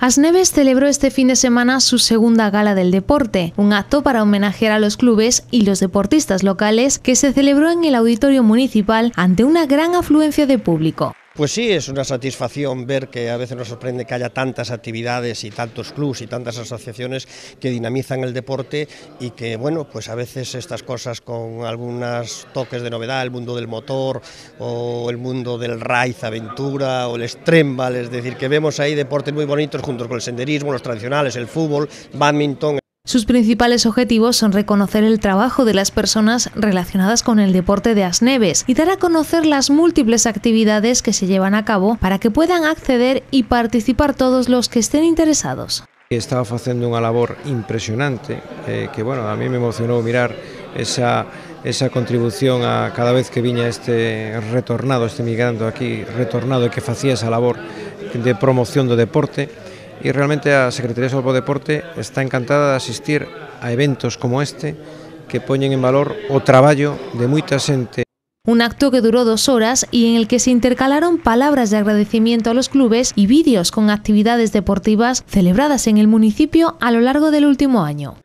Asneves celebró este fin de semana su segunda gala del deporte, un acto para homenajear a los clubes y los deportistas locales que se celebró en el Auditorio Municipal ante una gran afluencia de público. Pues sí, es una satisfacción ver que a veces nos sorprende que haya tantas actividades y tantos clubs y tantas asociaciones que dinamizan el deporte y que, bueno, pues a veces estas cosas con algunos toques de novedad, el mundo del motor o el mundo del raiz aventura o el estrembal, es decir, que vemos ahí deportes muy bonitos junto con el senderismo, los tradicionales, el fútbol, badminton, sus principales objetivos son reconocer el trabajo de las personas relacionadas con el deporte de Asneves y dar a conocer las múltiples actividades que se llevan a cabo para que puedan acceder y participar todos los que estén interesados. Estaba haciendo una labor impresionante, eh, que bueno, a mí me emocionó mirar esa, esa contribución a cada vez que viña este retornado, este migrante aquí, retornado y que hacía esa labor de promoción de deporte, y realmente la Secretaría de Salvo Deporte está encantada de asistir a eventos como este que ponen en valor o trabajo de mucha gente. Un acto que duró dos horas y en el que se intercalaron palabras de agradecimiento a los clubes y vídeos con actividades deportivas celebradas en el municipio a lo largo del último año.